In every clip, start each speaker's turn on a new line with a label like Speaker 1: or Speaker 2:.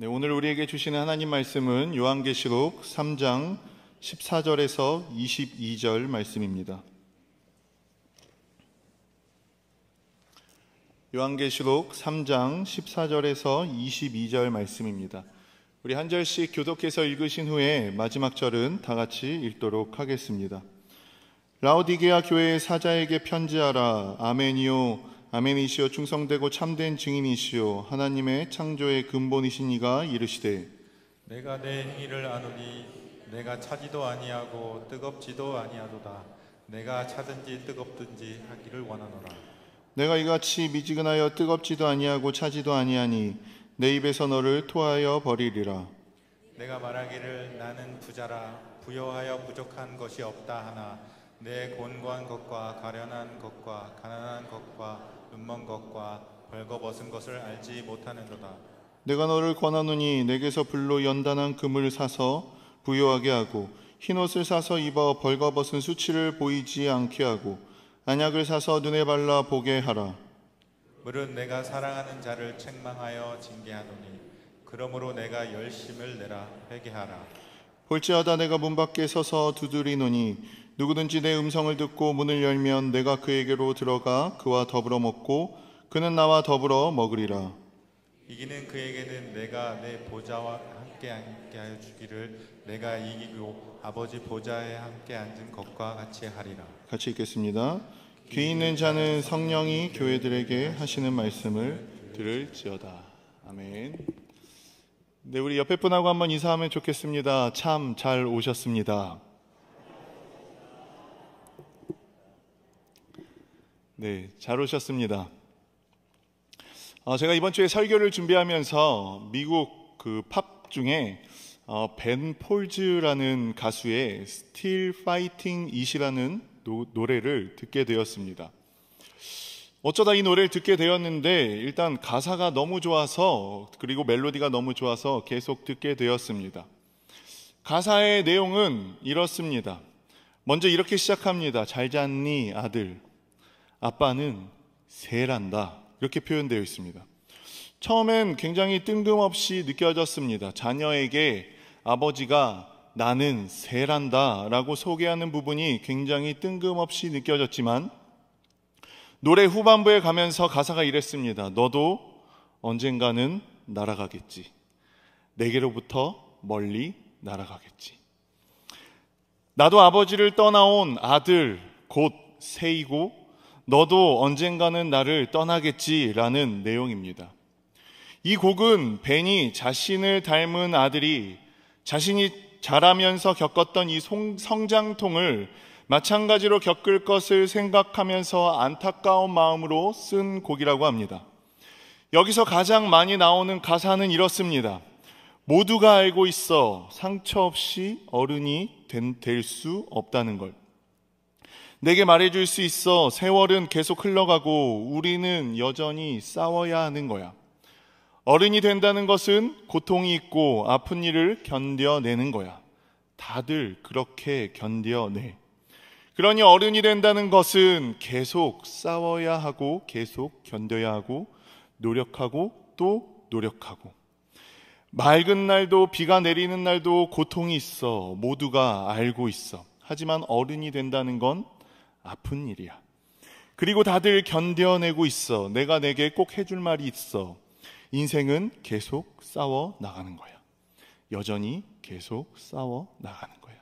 Speaker 1: 네, 오늘 우리에게 주시는 하나님 말씀은 요한계시록 3장 14절에서 22절 말씀입니다. 요한계시록 3장 14절에서 22절 말씀입니다. 우리 한 절씩 교독해서 읽으신 후에 마지막 절은 다 같이 읽도록 하겠습니다. 라오디게아 교회의 사자에게 편지하라. 아멘이요. 아멘이시여 충성되고 참된 증인이시여 하나님의 창조의 근본이신 이가 이르시되
Speaker 2: 내가 내 행위를 아노니 내가 차지도 아니하고 뜨겁지도 아니하도다 내가 차든지 뜨겁든지 하기를 원하노라
Speaker 1: 내가 이같이 미지근하여 뜨겁지도 아니하고 차지도 아니하니 내 입에서 너를 토하여 버리리라
Speaker 2: 내가 말하기를 나는 부자라 부여하여 부족한 것이 없다 하나 내 곤고한 것과 가련한 것과 가난한 것과 눈먼 것과 벌거벗은 것을 알지 못하는도다.
Speaker 1: 내가 너를 권하노니 내게서 불로 연단한 금을 사서 부여하게 하고 흰 옷을 사서 입어 벌거벗은 수치를 보이지 않게 하고 안약을 사서 눈에 발라 보게 하라.
Speaker 2: 물은 내가 사랑하는 자를 책망하여 징계하노니 그러므로 내가 열심을 내라 회개하라.
Speaker 1: 볼지하다 내가 문 밖에 서서 두드리노니 누구든지 내 음성을 듣고 문을 열면 내가 그에게로 들어가 그와 더불어 먹고 그는 나와 더불어 먹으리라.
Speaker 2: 이기는 그에게는 내가 내 보좌와 함께 앉게 하여 주기를 내가 이기고 아버지 보좌에 함께 앉은 것과 같이 하리라.
Speaker 1: 같이 읽겠습니다. 귀 있는 자는 성령이 교회들에게 하시는 말씀을 들을지어다. 아멘. 네, 우리 옆에 분하고 한번 인사하면 좋겠습니다. 참 잘 오셨습니다. 네, 잘 오셨습니다. 어, 제가 이번 주에 설교를 준비하면서 미국 그 팝 중에 어, 벤 폴즈라는 가수의 Still Fighting It이라는 노, 노래를 듣게 되었습니다. 어쩌다 이 노래를 듣게 되었는데 일단 가사가 너무 좋아서 그리고 멜로디가 너무 좋아서 계속 듣게 되었습니다. 가사의 내용은 이렇습니다. 먼저 이렇게 시작합니다. 잘 잤니 아들. 아빠는 새란다. 이렇게 표현되어 있습니다. 처음엔 굉장히 뜬금없이 느껴졌습니다. 자녀에게 아버지가 나는 새란다 라고 소개하는 부분이 굉장히 뜬금없이 느껴졌지만 노래 후반부에 가면서 가사가 이랬습니다. 너도 언젠가는 날아가겠지. 내게로부터 멀리 날아가겠지. 나도 아버지를 떠나온 아들, 곧 새이고 너도 언젠가는 나를 떠나겠지라는 내용입니다. 이 곡은 벤이 자신을 닮은 아들이 자신이 자라면서 겪었던 이 성장통을 마찬가지로 겪을 것을 생각하면서 안타까운 마음으로 쓴 곡이라고 합니다. 여기서 가장 많이 나오는 가사는 이렇습니다. 모두가 알고 있어 상처 없이 어른이 될 수 없다는 걸. 내게 말해줄 수 있어. 세월은 계속 흘러가고 우리는 여전히 싸워야 하는 거야. 어른이 된다는 것은 고통이 있고 아픈 일을 견뎌내는 거야. 다들 그렇게 견뎌내. 그러니 어른이 된다는 것은 계속 싸워야 하고 계속 견뎌야 하고 노력하고 또 노력하고 맑은 날도 비가 내리는 날도 고통이 있어 모두가 알고 있어. 하지만 어른이 된다는 건 아픈 일이야. 그리고 다들 견뎌내고 있어. 내가 내게 꼭 해줄 말이 있어. 인생은 계속 싸워 나가는 거야. 여전히 계속 싸워 나가는 거야.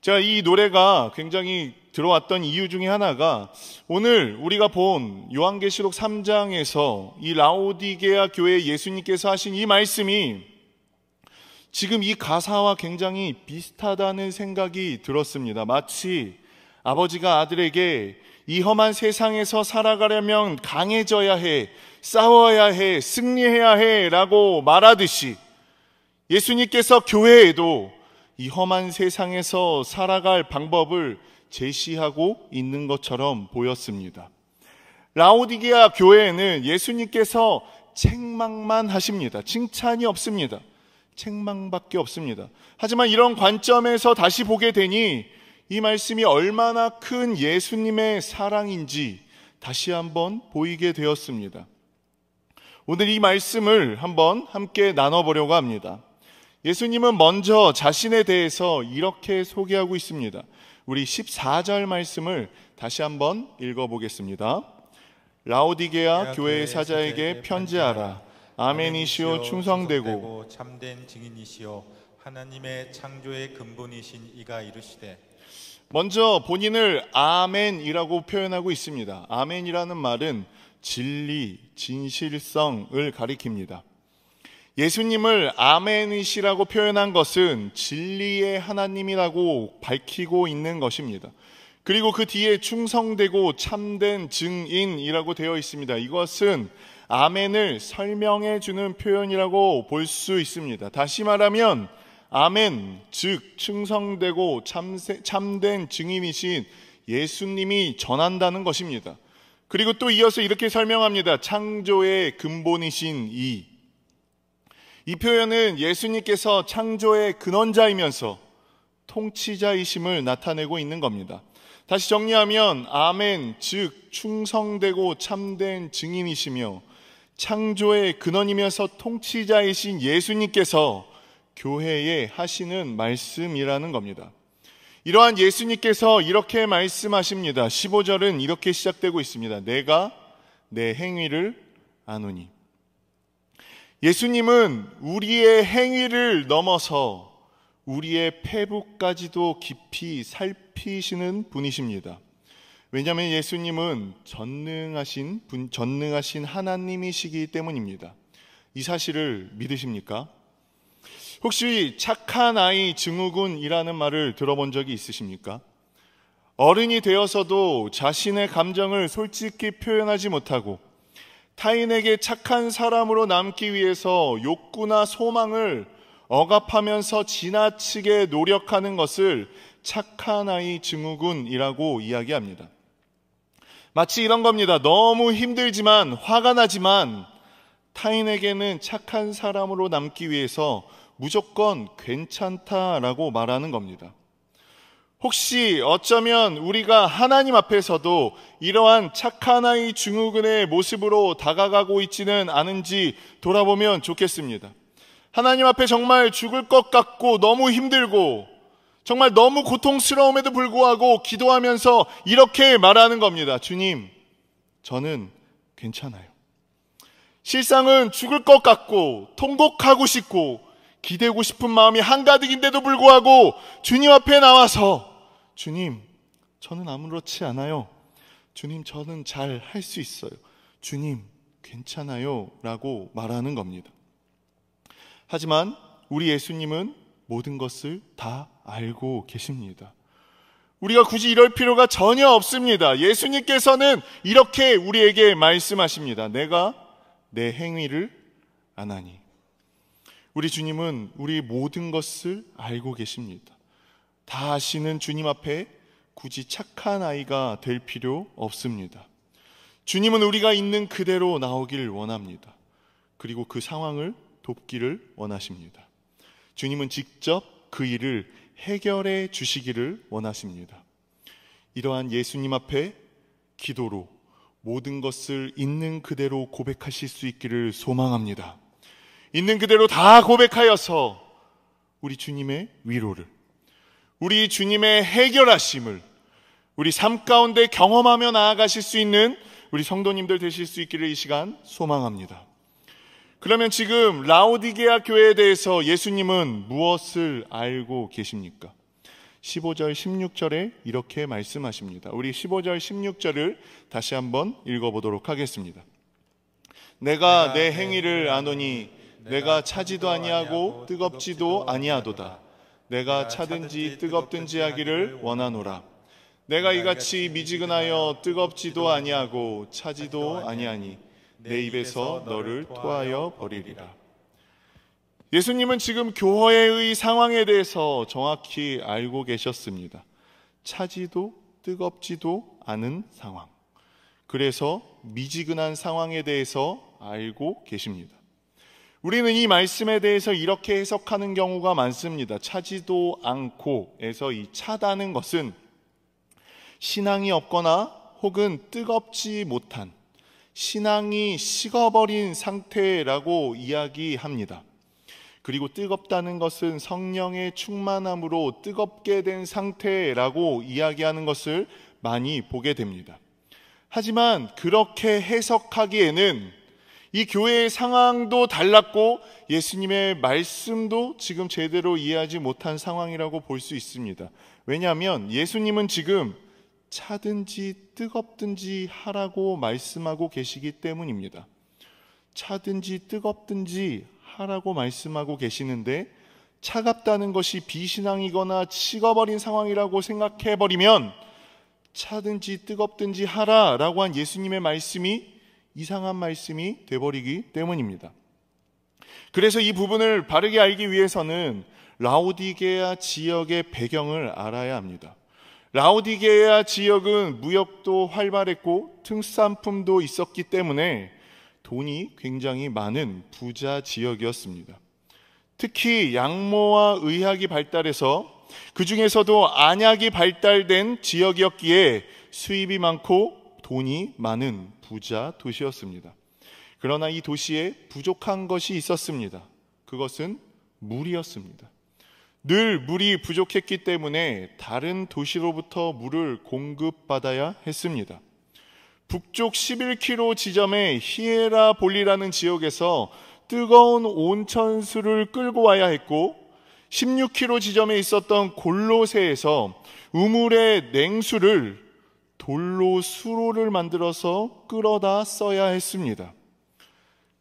Speaker 1: 제가 이 노래가 굉장히 들어왔던 이유 중에 하나가 오늘 우리가 본 요한계시록 3장에서 이 라오디게아 교회 예수님께서 하신 이 말씀이 지금 이 가사와 굉장히 비슷하다는 생각이 들었습니다. 마치 아버지가 아들에게 이 험한 세상에서 살아가려면 강해져야 해, 싸워야 해, 승리해야 해 라고 말하듯이 예수님께서 교회에도 이 험한 세상에서 살아갈 방법을 제시하고 있는 것처럼 보였습니다. 라오디게아 교회에는 예수님께서 책망만 하십니다. 칭찬이 없습니다. 책망밖에 없습니다. 하지만 이런 관점에서 다시 보게 되니 이 말씀이 얼마나 큰 예수님의 사랑인지 다시 한번 보이게 되었습니다. 오늘 이 말씀을 한번 함께 나눠보려고 합니다. 예수님은 먼저 자신에 대해서 이렇게 소개하고 있습니다. 우리 14절 말씀을 다시 한번 읽어보겠습니다. 라오디게아 교회의 사자에게 편지하라. 아멘이시오 충성되고
Speaker 2: 참된 증인이시오 하나님의 창조의 근본이신 이가 이르시되
Speaker 1: 먼저 본인을 아멘이라고 표현하고 있습니다. 아멘이라는 말은 진리, 진실성을 가리킵니다. 예수님을 아멘이시라고 표현한 것은 진리의 하나님이라고 밝히고 있는 것입니다. 그리고 그 뒤에 충성되고 참된 증인이라고 되어 있습니다. 이것은 아멘을 설명해 주는 표현이라고 볼 수 있습니다. 다시 말하면 아멘, 즉 충성되고 참세, 참된 증인이신 예수님이 전한다는 것입니다. 그리고 또 이어서 이렇게 설명합니다. 창조의 근본이신 이. 이 표현은 예수님께서 창조의 근원자이면서 통치자이심을 나타내고 있는 겁니다. 다시 정리하면 아멘, 즉 충성되고 참된 증인이시며 창조의 근원이면서 통치자이신 예수님께서 교회에 하시는 말씀이라는 겁니다. 이러한 예수님께서 이렇게 말씀하십니다. 15절은 이렇게 시작되고 있습니다. 내가 내 행위를 아노니. 예수님은 우리의 행위를 넘어서 우리의 폐부까지도 깊이 살피시는 분이십니다. 왜냐하면 예수님은 전능하신 분, 전능하신 하나님이시기 때문입니다. 이 사실을 믿으십니까? 혹시 착한 아이 증후군이라는 말을 들어본 적이 있으십니까? 어른이 되어서도 자신의 감정을 솔직히 표현하지 못하고 타인에게 착한 사람으로 남기 위해서 욕구나 소망을 억압하면서 지나치게 노력하는 것을 착한 아이 증후군이라고 이야기합니다. 마치 이런 겁니다. 너무 힘들지만 화가 나지만 타인에게는 착한 사람으로 남기 위해서 무조건 괜찮다라고 말하는 겁니다. 혹시 어쩌면 우리가 하나님 앞에서도 이러한 착한 아이 증후군의 모습으로 다가가고 있지는 않은지 돌아보면 좋겠습니다. 하나님 앞에 정말 죽을 것 같고 너무 힘들고 정말 너무 고통스러움에도 불구하고 기도하면서 이렇게 말하는 겁니다. 주님, 저는 괜찮아요. 실상은 죽을 것 같고 통곡하고 싶고 기대고 싶은 마음이 한가득인데도 불구하고 주님 앞에 나와서 주님, 저는 아무렇지 않아요. 주님, 저는 잘 할 수 있어요. 주님, 괜찮아요. 라고 말하는 겁니다. 하지만 우리 예수님은 모든 것을 다 알고 계십니다. 우리가 굳이 이럴 필요가 전혀 없습니다. 예수님께서는 이렇게 우리에게 말씀하십니다. 내가 내 행위를 안 하니. 우리 주님은 우리 모든 것을 알고 계십니다. 다 아시는 주님 앞에 굳이 착한 아이가 될 필요 없습니다. 주님은 우리가 있는 그대로 나오길 원합니다. 그리고 그 상황을 돕기를 원하십니다. 주님은 직접 그 일을 해결해 주시기를 원하십니다. 이러한 예수님 앞에 기도로 모든 것을 있는 그대로 고백하실 수 있기를 소망합니다. 있는 그대로 다 고백하여서 우리 주님의 위로를, 우리 주님의 해결하심을 우리 삶 가운데 경험하며 나아가실 수 있는 우리 성도님들 되실 수 있기를 이 시간 소망합니다. 그러면 지금 라오디게아 교회에 대해서 예수님은 무엇을 알고 계십니까? 15절, 16절에 이렇게 말씀하십니다. 우리 15절, 16절을 다시 한번 읽어보도록 하겠습니다. 내가 내 행위를 아노니 내가 차지도 아니하고 뜨겁지도 아니하도다. 내가 차든지 뜨겁든지 하기를 원하노라. 내가 이같이 미지근하여 뜨겁지도 아니하고 차지도 아니하니 내 입에서 너를 토하여 버리리라. 예수님은 지금 교회의 상황에 대해서 정확히 알고 계셨습니다. 차지도 뜨겁지도 않은 상황. 그래서 미지근한 상황에 대해서 알고 계십니다. 우리는 이 말씀에 대해서 이렇게 해석하는 경우가 많습니다. 차지도 않고에서 이 차다는 것은 신앙이 없거나 혹은 뜨겁지 못한 신앙이 식어버린 상태라고 이야기합니다. 그리고 뜨겁다는 것은 성령의 충만함으로 뜨겁게 된 상태라고 이야기하는 것을 많이 보게 됩니다. 하지만 그렇게 해석하기에는 이 교회의 상황도 달랐고 예수님의 말씀도 지금 제대로 이해하지 못한 상황이라고 볼 수 있습니다. 왜냐하면 예수님은 지금 차든지 뜨겁든지 하라고 말씀하고 계시기 때문입니다. 차든지 뜨겁든지 하라고 말씀하고 계시는데 차갑다는 것이 비신앙이거나 식어버린 상황이라고 생각해버리면 차든지 뜨겁든지 하라라고 한 예수님의 말씀이 이상한 말씀이 돼버리기 때문입니다. 그래서 이 부분을 바르게 알기 위해서는 라오디게아 지역의 배경을 알아야 합니다. 라오디게아 지역은 무역도 활발했고 특산품도 있었기 때문에 돈이 굉장히 많은 부자 지역이었습니다. 특히 양모와 의학이 발달해서 그 중에서도 안약이 발달된 지역이었기에 수입이 많고 돈이 많은 부자 도시였습니다. 그러나 이 도시에 부족한 것이 있었습니다. 그것은 물이었습니다. 늘 물이 부족했기 때문에 다른 도시로부터 물을 공급받아야 했습니다. 북쪽 11km 지점의 히에라 볼리라는 지역에서 뜨거운 온천수를 끌고 와야 했고 16km 지점에 있었던 골로세에서 우물의 냉수를 돌로 수로를 만들어서 끌어다 써야 했습니다.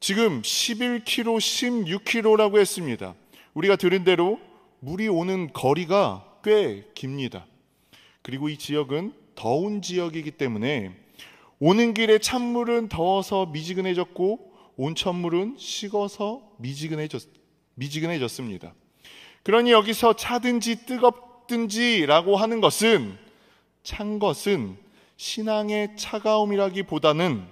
Speaker 1: 지금 11km, 16km라고 했습니다. 우리가 들은 대로 물이 오는 거리가 꽤 깁니다. 그리고 이 지역은 더운 지역이기 때문에 오는 길에 찬물은 더워서 미지근해졌고 온천물은 식어서 미지근해졌, 미지근해졌습니다. 그러니 여기서 차든지 뜨겁든지라고 하는 것은 찬 것은 신앙의 차가움이라기보다는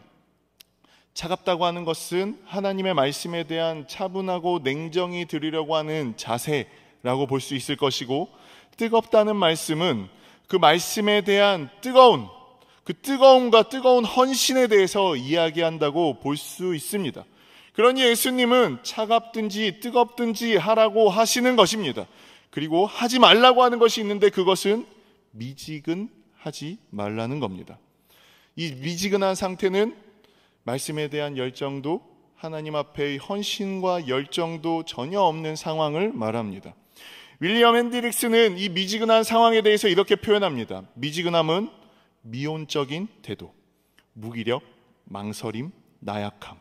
Speaker 1: 차갑다고 하는 것은 하나님의 말씀에 대한 차분하고 냉정히 들으려고 하는 자세라고 볼 수 있을 것이고 뜨겁다는 말씀은 그 말씀에 대한 뜨거운 그 뜨거움과 뜨거운 헌신에 대해서 이야기한다고 볼 수 있습니다. 그러니 예수님은 차갑든지 뜨겁든지 하라고 하시는 것입니다. 그리고 하지 말라고 하는 것이 있는데 그것은 미지근 하지 말라는 겁니다. 이 미지근한 상태는 말씀에 대한 열정도 하나님 앞에의 헌신과 열정도 전혀 없는 상황을 말합니다. 윌리엄 핸드릭스는 이 미지근한 상황에 대해서 이렇게 표현합니다. 미지근함은 미온적인 태도, 무기력, 망설임, 나약함,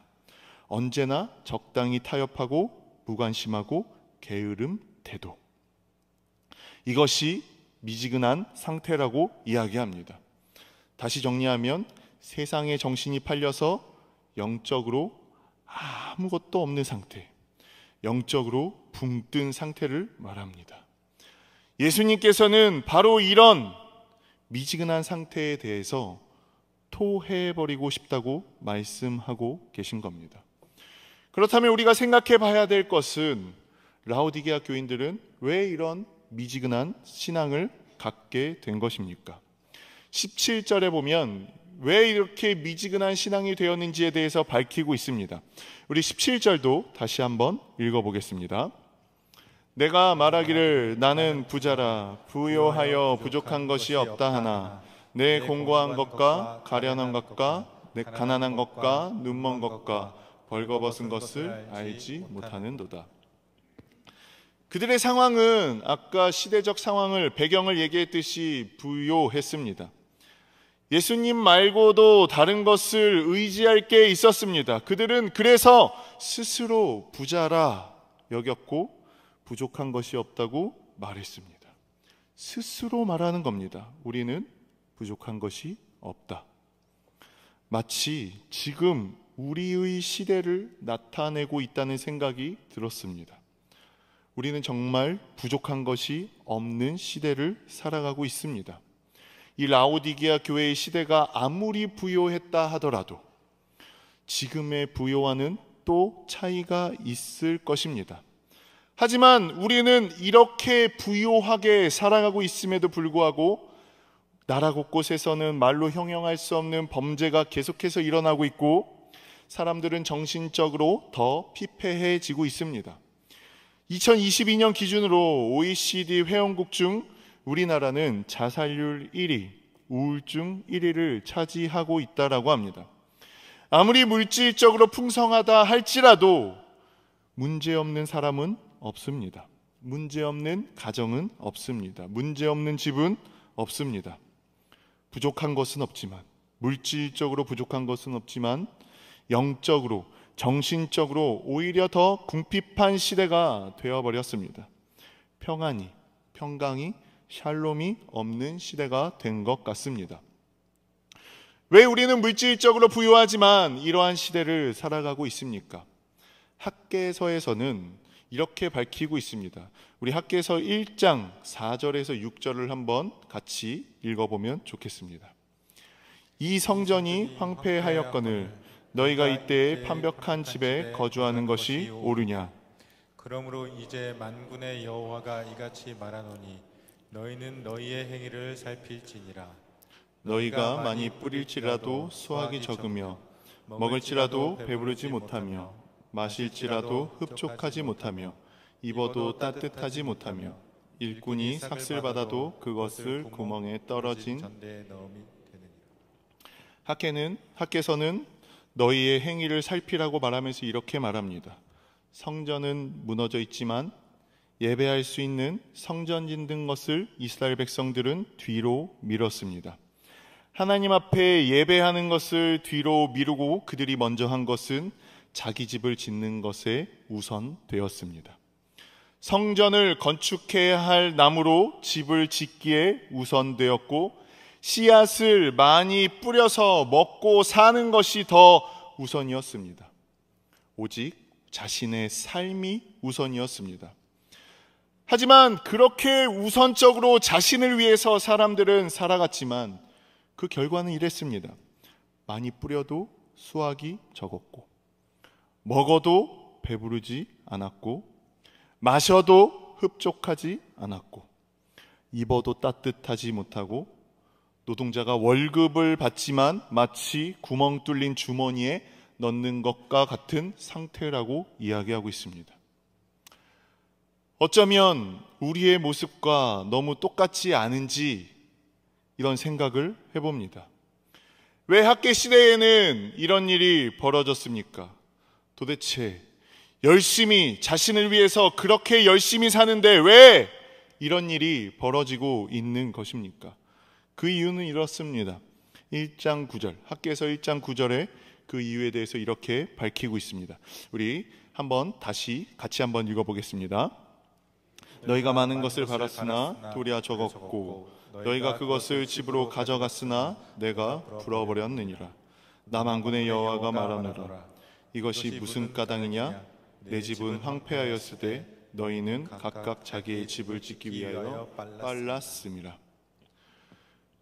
Speaker 1: 언제나 적당히 타협하고 무관심하고 게으름 태도. 이것이 미지근한 상태라고 이야기합니다. 다시 정리하면 세상의 정신이 팔려서 영적으로 아무것도 없는 상태, 영적으로 붕 뜬 상태를 말합니다. 예수님께서는 바로 이런 미지근한 상태에 대해서 토해버리고 싶다고 말씀하고 계신 겁니다. 그렇다면 우리가 생각해 봐야 될 것은 라오디게아 교인들은 왜 이런 미지근한 신앙을 갖게 된 것입니까? 17절에 보면 왜 이렇게 미지근한 신앙이 되었는지에 대해서 밝히고 있습니다. 우리 17절도 다시 한번 읽어보겠습니다. 내가 말하기를 나는 부자라 부요하여 부족한 것이 없다 하나 내 공고한 것과 가련한 것과 내 가난한 것과 눈먼 것과 벌거벗은 것을 알지 못하는도다. 그들의 상황은 아까 시대적 상황을 배경을 얘기했듯이 부요했습니다. 예수님 말고도 다른 것을 의지할 게 있었습니다. 그들은 그래서 스스로 부자라 여겼고 부족한 것이 없다고 말했습니다. 스스로 말하는 겁니다. 우리는 부족한 것이 없다. 마치 지금 우리의 시대를 나타내고 있다는 생각이 들었습니다. 우리는 정말 부족한 것이 없는 시대를 살아가고 있습니다. 이 라오디게아 교회의 시대가 아무리 부요했다 하더라도 지금의 부요와는 또 차이가 있을 것입니다. 하지만 우리는 이렇게 부요하게 살아가고 있음에도 불구하고 나라 곳곳에서는 말로 형용할 수 없는 범죄가 계속해서 일어나고 있고 사람들은 정신적으로 더 피폐해지고 있습니다. 2022년 기준으로 OECD 회원국 중 우리나라는 자살률 1위, 우울증 1위를 차지하고 있다라고 합니다. 아무리 물질적으로 풍성하다 할지라도 문제없는 사람은 없습니다. 문제없는 가정은 없습니다. 문제없는 집은 없습니다. 부족한 것은 없지만, 물질적으로 부족한 것은 없지만, 영적으로 정신적으로 오히려 더 궁핍한 시대가 되어버렸습니다. 평안이, 평강이, 샬롬이 없는 시대가 된 것 같습니다. 왜 우리는 물질적으로 부유하지만 이러한 시대를 살아가고 있습니까? 학계서에서는 이렇게 밝히고 있습니다. 우리 학계서 1장 4절에서 6절을 한번 같이 읽어보면 좋겠습니다. 이 성전이 황폐하였거늘 너희가 이때에 판벽한 집에 거주하는 것이 옳으냐
Speaker 2: 그러므로 이제 만군의 여호와가 이같이 말하노니 너희는 너희의 행위를 살필지니라 너희가 많이 뿌릴지라도 수확이 적으며 먹을지라도 배부르지 못하며
Speaker 1: 마실지라도 흡족하지 못하며 입어도 따뜻하지 못하며 일꾼이 삭슬 받아도 그것을 구멍에 떨어진 학계는 학계서는 너희의 행위를 살피라고 말하면서 이렇게 말합니다. 성전은 무너져 있지만 예배할 수 있는 성전진 등 것을 이스라엘 백성들은 뒤로 밀었습니다. 하나님 앞에 예배하는 것을 뒤로 미루고 그들이 먼저 한 것은 자기 집을 짓는 것에 우선되었습니다. 성전을 건축해야 할 나무로 집을 짓기에 우선되었고 씨앗을 많이 뿌려서 먹고 사는 것이 더 우선이었습니다. 오직 자신의 삶이 우선이었습니다. 하지만 그렇게 우선적으로 자신을 위해서 사람들은 살아갔지만 그 결과는 이랬습니다. 많이 뿌려도 수확이 적었고, 먹어도 배부르지 않았고, 마셔도 흡족하지 않았고, 입어도 따뜻하지 못하고, 노동자가 월급을 받지만 마치 구멍 뚫린 주머니에 넣는 것과 같은 상태라고 이야기하고 있습니다. 어쩌면 우리의 모습과 너무 똑같지 않은지 이런 생각을 해봅니다. 왜 학계 시대에는 이런 일이 벌어졌습니까? 도대체 열심히 자신을 위해서 그렇게 열심히 사는데 왜 이런 일이 벌어지고 있는 것입니까? 그 이유는 이렇습니다. 1장 9절, 학계에서 1장 9절에 그 이유에 대해서 이렇게 밝히고 있습니다. 우리 한번 다시 같이 한번 읽어보겠습니다. 너희가 많은 것을 바랐으나 도리어 적었고 너희가 그것을 집으로 가져갔으나 내가 불어버렸느니라. 남한군의 여호와가 말하노라. 이것이 무슨 까닭이냐? 내 집은 황폐하였을 때 너희는 각각 자기의 집을 짓기 위하여 빨랐습니다.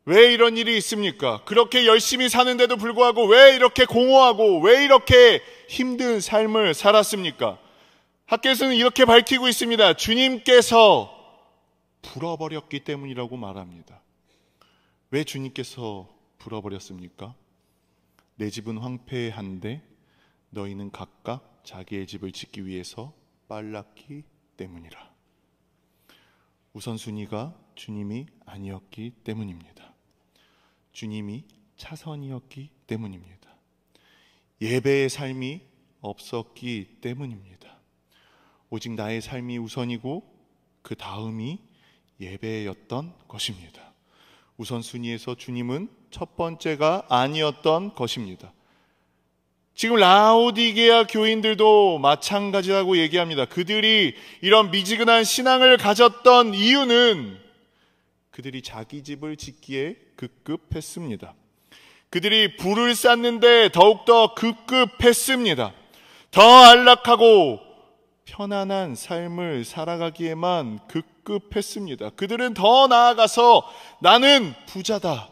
Speaker 1: 왜 이런 일이 있습니까? 그렇게 열심히 사는데도 불구하고 왜 이렇게 공허하고 왜 이렇게 힘든 삶을 살았습니까? 학교에서는 이렇게 밝히고 있습니다. 주님께서 불어버렸기 때문이라고 말합니다. 왜 주님께서 불어버렸습니까? 내 집은 황폐한데 너희는 각각 자기의 집을 짓기 위해서 빨랐기 때문이라. 우선순위가 주님이 아니었기 때문입니다. 주님이 차선이었기 때문입니다. 예배의 삶이 없었기 때문입니다. 오직 나의 삶이 우선이고 그 다음이 예배였던 것입니다. 우선순위에서 주님은 첫 번째가 아니었던 것입니다. 지금 라오디게아 교인들도 마찬가지라고 얘기합니다. 그들이 이런 미지근한 신앙을 가졌던 이유는 그들이 자기 집을 짓기에 급급했습니다. 그들이 불을 쌓는데 더욱더 급급했습니다. 더 안락하고 편안한 삶을 살아가기에만 급급했습니다. 그들은 더 나아가서 나는 부자다.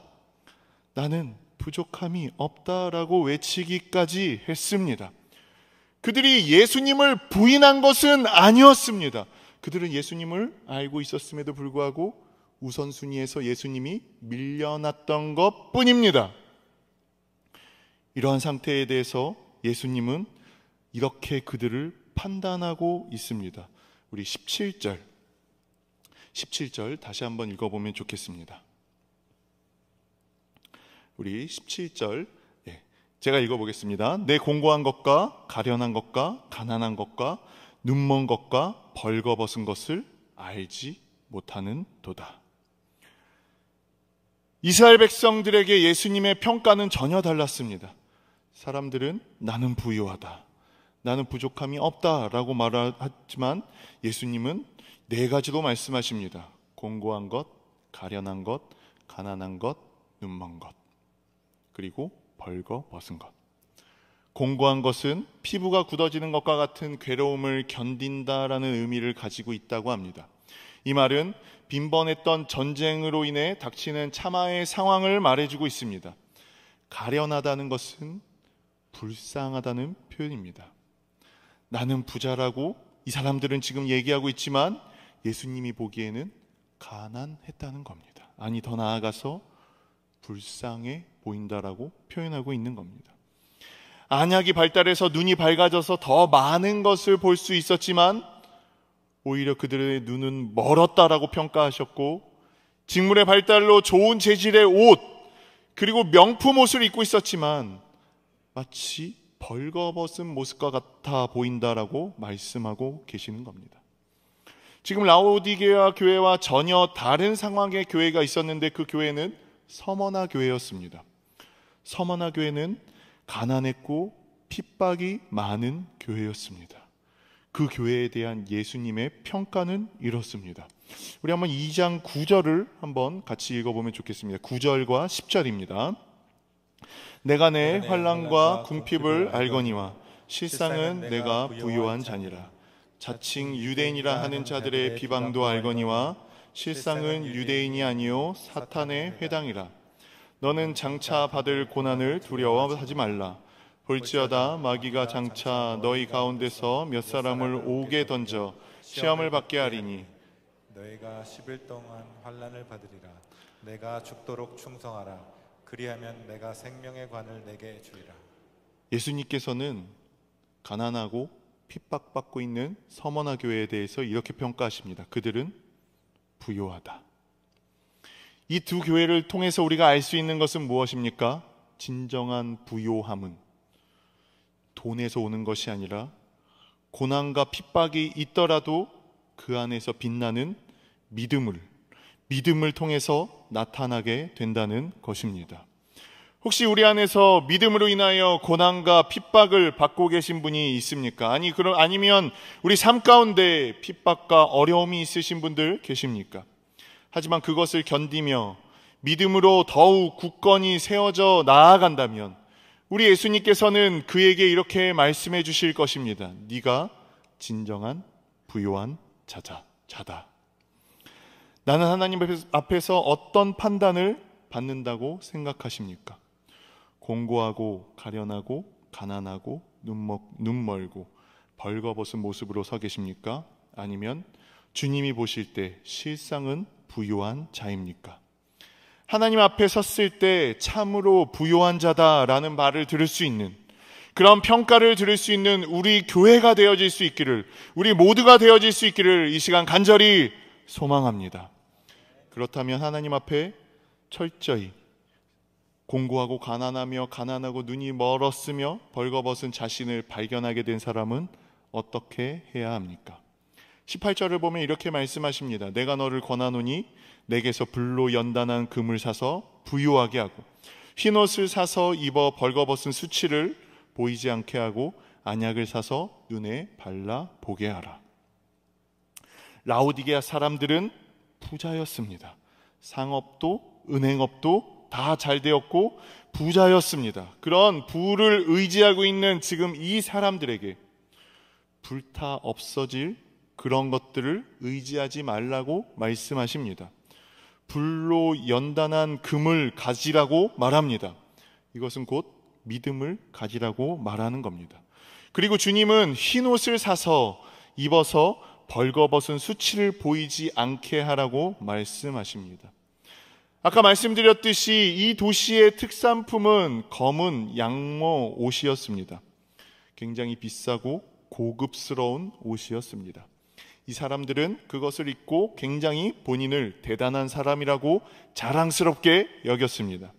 Speaker 1: 나는 부족함이 없다라고 외치기까지 했습니다. 그들이 예수님을 부인한 것은 아니었습니다. 그들은 예수님을 알고 있었음에도 불구하고 우선순위에서 예수님이 밀려났던 것 뿐입니다. 이러한 상태에 대해서 예수님은 이렇게 그들을 판단하고 있습니다. 우리 17절, 17절 다시 한번 읽어보면 좋겠습니다. 우리 17절, 예, 제가 읽어보겠습니다. 내 공고한 것과 가련한 것과 가난한 것과 눈먼 것과 벌거벗은 것을 알지 못하는 도다. 이스라엘 백성들에게 예수님의 평가는 전혀 달랐습니다. 사람들은 나는 부유하다. 나는 부족함이 없다. 라고 말하지만 예수님은 네 가지로 말씀하십니다. 공고한 것, 가련한 것, 가난한 것, 눈먼 것. 그리고 벌거벗은 것. 공고한 것은 피부가 굳어지는 것과 같은 괴로움을 견딘다라는 의미를 가지고 있다고 합니다. 이 말은 빈번했던 전쟁으로 인해 닥치는 차마의 상황을 말해주고 있습니다. 가련하다는 것은 불쌍하다는 표현입니다. 나는 부자라고 이 사람들은 지금 얘기하고 있지만 예수님이 보기에는 가난했다는 겁니다. 아니, 더 나아가서 불쌍해 보인다라고 표현하고 있는 겁니다. 안약이 발달해서 눈이 밝아져서 더 많은 것을 볼 수 있었지만 오히려 그들의 눈은 멀었다라고 평가하셨고 직물의 발달로 좋은 재질의 옷 그리고 명품 옷을 입고 있었지만 마치 벌거벗은 모습과 같아 보인다라고 말씀하고 계시는 겁니다. 지금 라오디게아 교회와 전혀 다른 상황의 교회가 있었는데 그 교회는 서머나 교회였습니다. 서머나 교회는 가난했고 핍박이 많은 교회였습니다. 그 교회에 대한 예수님의 평가는 이렇습니다. 우리 한번 2장 9절을 한번 같이 읽어보면 좋겠습니다. 9절과 10절입니다. 내가 내 환란과 궁핍을 알거니와 실상은 내가 부요한 자니라. 자칭 유대인이라 하는 자들의 비방도 알거니와 실상은 유대인이 아니요 사탄의 회당이라. 너는 장차 받을 고난을 두려워하지 말라. 볼지어다 마귀가 장차 너희 가운데서 몇 사람을 오게 던져 시험을 받게
Speaker 2: 하리니 너희가 10일 동안 환란을 받으리라 내가 죽도록 충성하라 그리하면 내가 생명의 관을 내게 주리라
Speaker 1: 예수님께서는 가난하고 핍박받고 있는 서머나 교회에 대해서 이렇게 평가하십니다. 그들은 부요하다. 이 두 교회를 통해서 우리가 알 수 있는 것은 무엇입니까? 진정한 부요함은 돈에서 오는 것이 아니라 고난과 핍박이 있더라도 그 안에서 빛나는 믿음을 믿음을 통해서 나타나게 된다는 것입니다. 혹시 우리 안에서 믿음으로 인하여 고난과 핍박을 받고 계신 분이 있습니까? 아니 그럼 아니면 우리 삶 가운데 핍박과 어려움이 있으신 분들 계십니까? 하지만 그것을 견디며 믿음으로 더욱 굳건히 세워져 나아간다면 우리 예수님께서는 그에게 이렇게 말씀해 주실 것입니다. 네가 진정한 부요한 자자, 자다. 나는 하나님 앞에서 어떤 판단을 받는다고 생각하십니까? 공고하고 가련하고 가난하고 눈먹, 눈 멀고 벌거벗은 모습으로 서 계십니까? 아니면 주님이 보실 때 실상은 부유한 자입니까? 하나님 앞에 섰을 때 참으로 부요한 자다라는 말을 들을 수 있는 그런 평가를 들을 수 있는 우리 교회가 되어질 수 있기를, 우리 모두가 되어질 수 있기를 이 시간 간절히 소망합니다. 그렇다면 하나님 앞에 철저히 공고하고 가난하며 가난하고 눈이 멀었으며 벌거벗은 자신을 발견하게 된 사람은 어떻게 해야 합니까? 18절을 보면 이렇게 말씀하십니다. 내가 너를 권하노니 내게서 불로 연단한 금을 사서 부유하게 하고 흰옷을 사서 입어 벌거벗은 수치를 보이지 않게 하고 안약을 사서 눈에 발라 보게 하라. 라우디게아 사람들은 부자였습니다. 상업도 은행업도 다 잘 되었고 부자였습니다. 그런 부를 의지하고 있는 지금 이 사람들에게 불타 없어질 그런 것들을 의지하지 말라고 말씀하십니다. 불로 연단한 금을 가지라고 말합니다. 이것은 곧 믿음을 가지라고 말하는 겁니다. 그리고 주님은 흰 옷을 사서 입어서 벌거벗은 수치를 보이지 않게 하라고 말씀하십니다. 아까 말씀드렸듯이 이 도시의 특산품은 검은 양모 옷이었습니다. 굉장히 비싸고 고급스러운 옷이었습니다. 이 사람들은 그것을 잊고 굉장히 본인을 대단한 사람이라고 자랑스럽게 여겼습니다.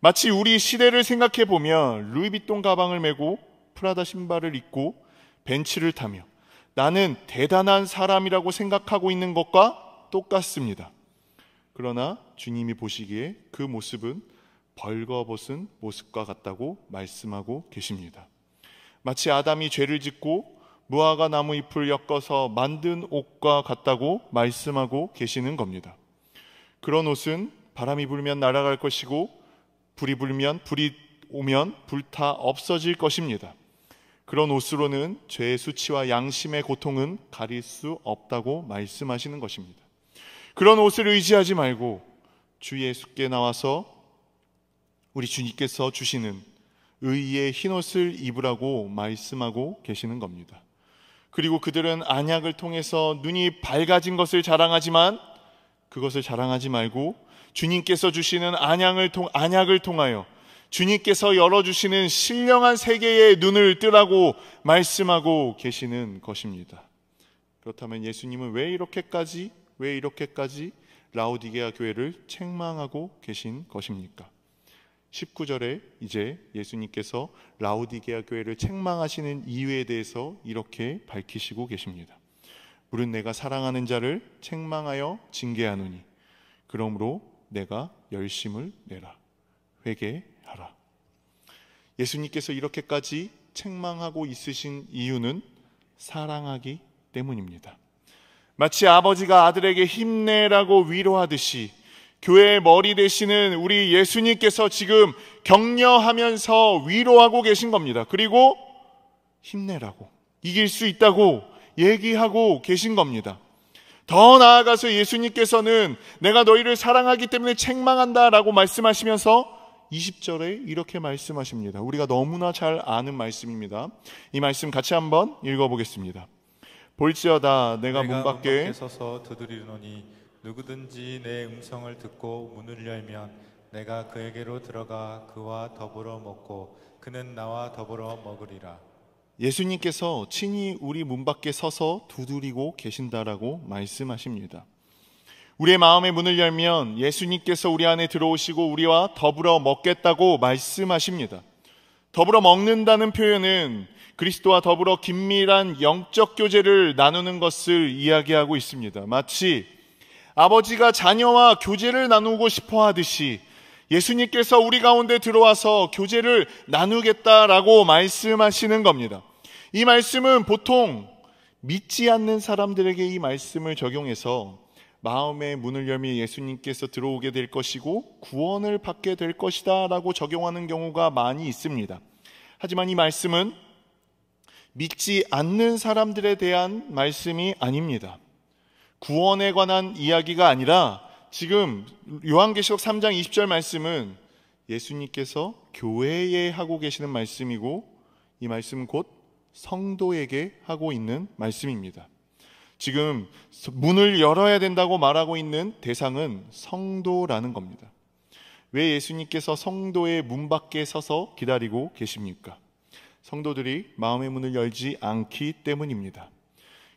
Speaker 1: 마치 우리 시대를 생각해 보면 루이비통 가방을 메고 프라다 신발을 입고 벤츠를 타며 나는 대단한 사람이라고 생각하고 있는 것과 똑같습니다. 그러나 주님이 보시기에 그 모습은 벌거벗은 모습과 같다고 말씀하고 계십니다. 마치 아담이 죄를 짓고 무화과 나무 잎을 엮어서 만든 옷과 같다고 말씀하고 계시는 겁니다. 그런 옷은 바람이 불면 날아갈 것이고 불이 불면 불이 오면 불타 없어질 것입니다. 그런 옷으로는 죄의 수치와 양심의 고통은 가릴 수 없다고 말씀하시는 것입니다. 그런 옷을 의지하지 말고 주 예수께 나와서 우리 주님께서 주시는 의의 흰 옷을 입으라고 말씀하고 계시는 겁니다. 그리고 그들은 안약을 통해서 눈이 밝아진 것을 자랑하지만 그것을 자랑하지 말고 주님께서 주시는 안약을, 통, 안약을 통하여 주님께서 열어주시는 신령한 세계의 눈을 뜨라고 말씀하고 계시는 것입니다. 그렇다면 예수님은 왜 이렇게까지, 왜 이렇게까지 라우디게아 교회를 책망하고 계신 것입니까? 19절에 이제 예수님께서 라우디게아 교회를 책망하시는 이유에 대해서 이렇게 밝히시고 계십니다. 물은 내가 사랑하는 자를 책망하여 징계하노니 그러므로 내가 열심을 내라 회개하라. 예수님께서 이렇게까지 책망하고 있으신 이유는 사랑하기 때문입니다. 마치 아버지가 아들에게 힘내라고 위로하듯이 교회의 머리 되시는 우리 예수님께서 지금 격려하면서 위로하고 계신 겁니다. 그리고 힘내라고, 이길 수 있다고 얘기하고 계신 겁니다. 더 나아가서 예수님께서는 내가 너희를 사랑하기 때문에 책망한다 라고 말씀하시면서 20절에 이렇게 말씀하십니다. 우리가 너무나 잘 아는 말씀입니다. 이 말씀 같이 한번 읽어보겠습니다. 볼지어다 내가, 내가 문
Speaker 2: 밖에 서서 두드리노니 누구든지 내 음성을 듣고 문을 열면 내가 그에게로 들어가 그와 더불어 먹고 그는 나와 더불어 먹으리라.
Speaker 1: 예수님께서 친히 우리 문 밖에 서서 두드리고 계신다라고 말씀하십니다. 우리의 마음의 문을 열면 예수님께서 우리 안에 들어오시고 우리와 더불어 먹겠다고 말씀하십니다. 더불어 먹는다는 표현은 그리스도와 더불어 긴밀한 영적 교제를 나누는 것을 이야기하고 있습니다. 마치 아버지가 자녀와 교제를 나누고 싶어 하듯이 예수님께서 우리 가운데 들어와서 교제를 나누겠다라고 말씀하시는 겁니다. 이 말씀은 보통 믿지 않는 사람들에게 이 말씀을 적용해서 마음의 문을 열며 예수님께서 들어오게 될 것이고 구원을 받게 될 것이다 라고 적용하는 경우가 많이 있습니다. 하지만 이 말씀은 믿지 않는 사람들에 대한 말씀이 아닙니다. 구원에 관한 이야기가 아니라 지금 요한계시록 3장 20절 말씀은 예수님께서 교회에 하고 계시는 말씀이고 이 말씀은 곧 성도에게 하고 있는 말씀입니다. 지금 문을 열어야 된다고 말하고 있는 대상은 성도라는 겁니다. 왜 예수님께서 성도의 문 밖에 서서 기다리고 계십니까? 성도들이 마음의 문을 열지 않기 때문입니다.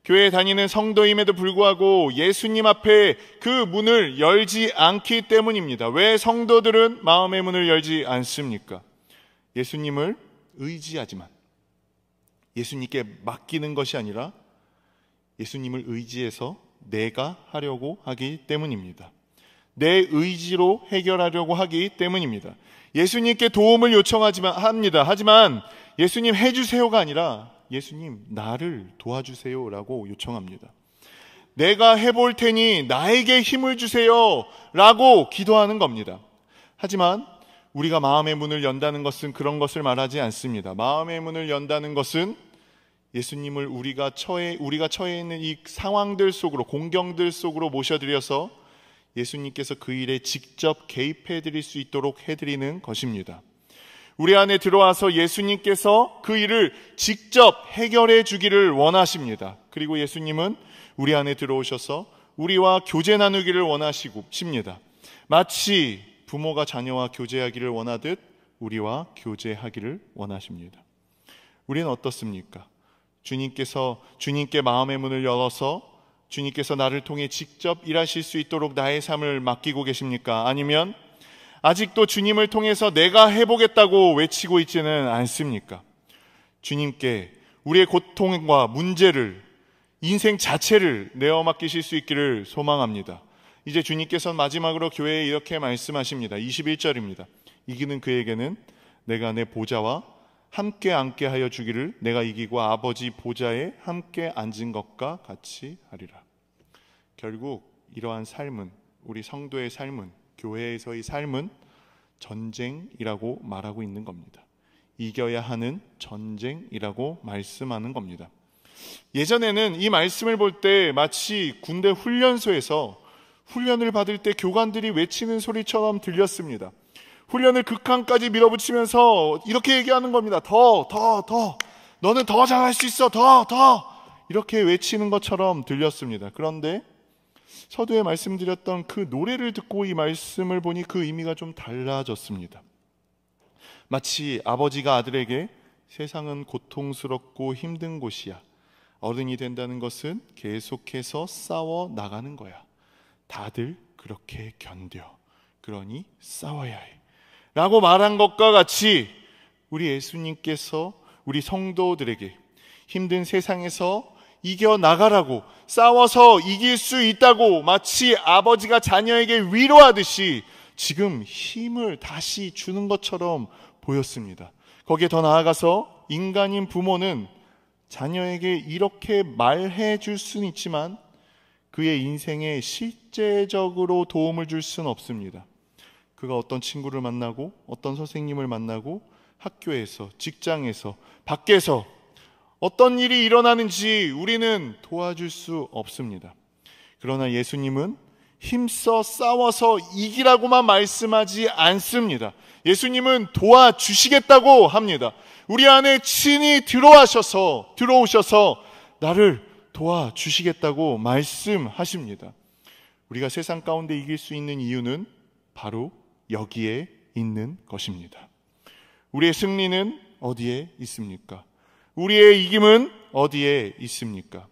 Speaker 1: 교회 에 다니는 성도임에도 불구하고 예수님 앞에 그 문을 열지 않기 때문입니다. 왜 성도들은 마음의 문을 열지 않습니까? 예수님을 의지하지만 예수님께 맡기는 것이 아니라 예수님을 의지해서 내가 하려고 하기 때문입니다. 내 의지로 해결하려고 하기 때문입니다. 예수님께 도움을 요청하지만 합니다. 하지만 예수님 해주세요가 아니라 예수님, 나를 도와주세요. 라고 요청합니다. 내가 해볼 테니 나에게 힘을 주세요. 라고 기도하는 겁니다. 하지만 우리가 마음의 문을 연다는 것은 그런 것을 말하지 않습니다. 마음의 문을 연다는 것은 예수님을 우리가 처해, 우리가 처해 있는 이 상황들 속으로, 공경들 속으로 모셔드려서 예수님께서 그 일에 직접 개입해 드릴 수 있도록 해드리는 것입니다. 우리 안에 들어와서 예수님께서 그 일을 직접 해결해 주기를 원하십니다. 그리고 예수님은 우리 안에 들어오셔서 우리와 교제 나누기를 원하시고 십니다. 마치 부모가 자녀와 교제하기를 원하듯 우리와 교제하기를 원하십니다. 우리는 어떻습니까? 주님께서 주님께 마음의 문을 열어서 주님께서 나를 통해 직접 일하실 수 있도록 나의 삶을 맡기고 계십니까? 아니면 아직도 주님을 통해서 내가 해보겠다고 외치고 있지는 않습니까? 주님께 우리의 고통과 문제를 인생 자체를 내어 맡기실 수 있기를 소망합니다. 이제 주님께서 마지막으로 교회에 이렇게 말씀하십니다. 21절입니다. 이기는 그에게는 내가 내 보좌와 함께 앉게 하여 주기를 내가 이기고 아버지 보좌에 함께 앉은 것과 같이 하리라. 결국 이러한 삶은 우리 성도의 삶은 교회에서의 삶은 전쟁이라고 말하고 있는 겁니다. 이겨야 하는 전쟁이라고 말씀하는 겁니다. 예전에는 이 말씀을 볼 때 마치 군대 훈련소에서 훈련을 받을 때 교관들이 외치는 소리처럼 들렸습니다. 훈련을 극한까지 밀어붙이면서 이렇게 얘기하는 겁니다. 더, 더, 더. 너는 더 잘할 수 있어. 더, 더. 이렇게 외치는 것처럼 들렸습니다. 그런데 서두에 말씀드렸던 그 노래를 듣고 이 말씀을 보니 그 의미가 좀 달라졌습니다. 마치 아버지가 아들에게 세상은 고통스럽고 힘든 곳이야. 어른이 된다는 것은 계속해서 싸워 나가는 거야. 다들 그렇게 견뎌. 그러니 싸워야 해. 라고 말한 것과 같이 우리 예수님께서 우리 성도들에게 힘든 세상에서 이겨나가라고 싸워서 이길 수 있다고 마치 아버지가 자녀에게 위로하듯이 지금 힘을 다시 주는 것처럼 보였습니다. 거기에 더 나아가서 인간인 부모는 자녀에게 이렇게 말해 줄 수는 있지만 그의 인생에 실제적으로 도움을 줄 수는 없습니다. 그가 어떤 친구를 만나고 어떤 선생님을 만나고 학교에서 직장에서 밖에서 어떤 일이 일어나는지 우리는 도와줄 수 없습니다. 그러나 예수님은 힘써 싸워서 이기라고만 말씀하지 않습니다. 예수님은 도와주시겠다고 합니다. 우리 안에 친히 들어와셔서, 들어오셔서 나를 도와주시겠다고 말씀하십니다. 우리가 세상 가운데 이길 수 있는 이유는 바로 여기에 있는 것입니다. 우리의 승리는 어디에 있습니까? 우리의 이김은 어디에 있습니까?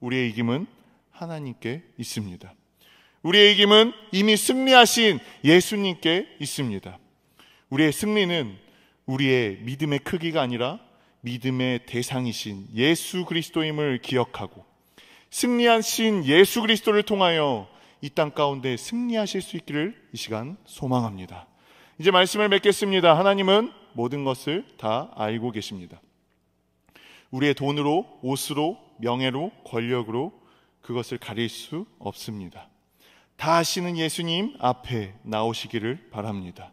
Speaker 1: 우리의 이김은 하나님께 있습니다. 우리의 이김은 이미 승리하신 예수님께 있습니다. 우리의 승리는 우리의 믿음의 크기가 아니라 믿음의 대상이신 예수 그리스도임을 기억하고 승리하신 예수 그리스도를 통하여 이 땅 가운데 승리하실 수 있기를 이 시간 소망합니다. 이제 말씀을 맺겠습니다. 하나님은 모든 것을 다 알고 계십니다. 우리의 돈으로, 옷으로, 명예로, 권력으로 그것을 가릴 수 없습니다. 다 아시는 예수님 앞에 나오시기를 바랍니다.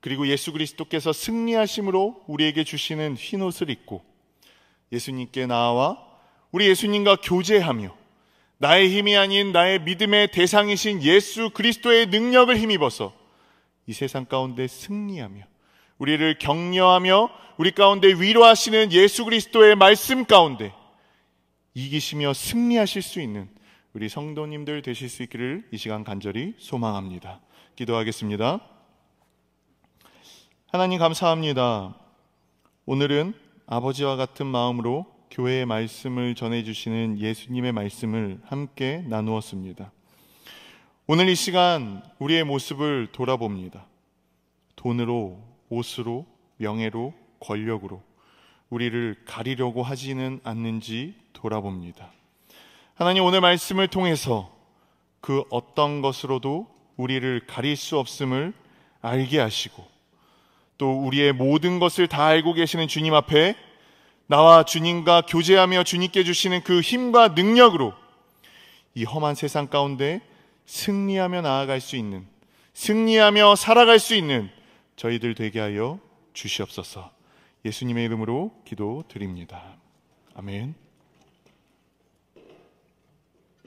Speaker 1: 그리고 예수 그리스도께서 승리하심으로 우리에게 주시는 흰 옷을 입고 예수님께 나와 우리 예수님과 교제하며 나의 힘이 아닌 나의 믿음의 대상이신 예수 그리스도의 능력을 힘입어서 이 세상 가운데 승리하며 우리를 격려하며 우리 가운데 위로하시는 예수 그리스도의 말씀 가운데 이기시며 승리하실 수 있는 우리 성도님들 되실 수 있기를 이 시간 간절히 소망합니다. 기도하겠습니다. 하나님 감사합니다. 오늘은 아버지와 같은 마음으로 교회의 말씀을 전해주시는 예수님의 말씀을 함께 나누었습니다. 오늘 이 시간 우리의 모습을 돌아봅니다. 돈으로 옷으로, 명예로, 권력으로 우리를 가리려고 하지는 않는지 돌아봅니다. 하나님 오늘 말씀을 통해서 그 어떤 것으로도 우리를 가릴 수 없음을 알게 하시고 또 우리의 모든 것을 다 알고 계시는 주님 앞에 나와 주님과 교제하며 주님께 주시는 그 힘과 능력으로 이 험한 세상 가운데 승리하며 나아갈 수 있는 승리하며 살아갈 수 있는 저희들 되게 하여 주시옵소서. 예수님의 이름으로 기도드립니다. 아멘.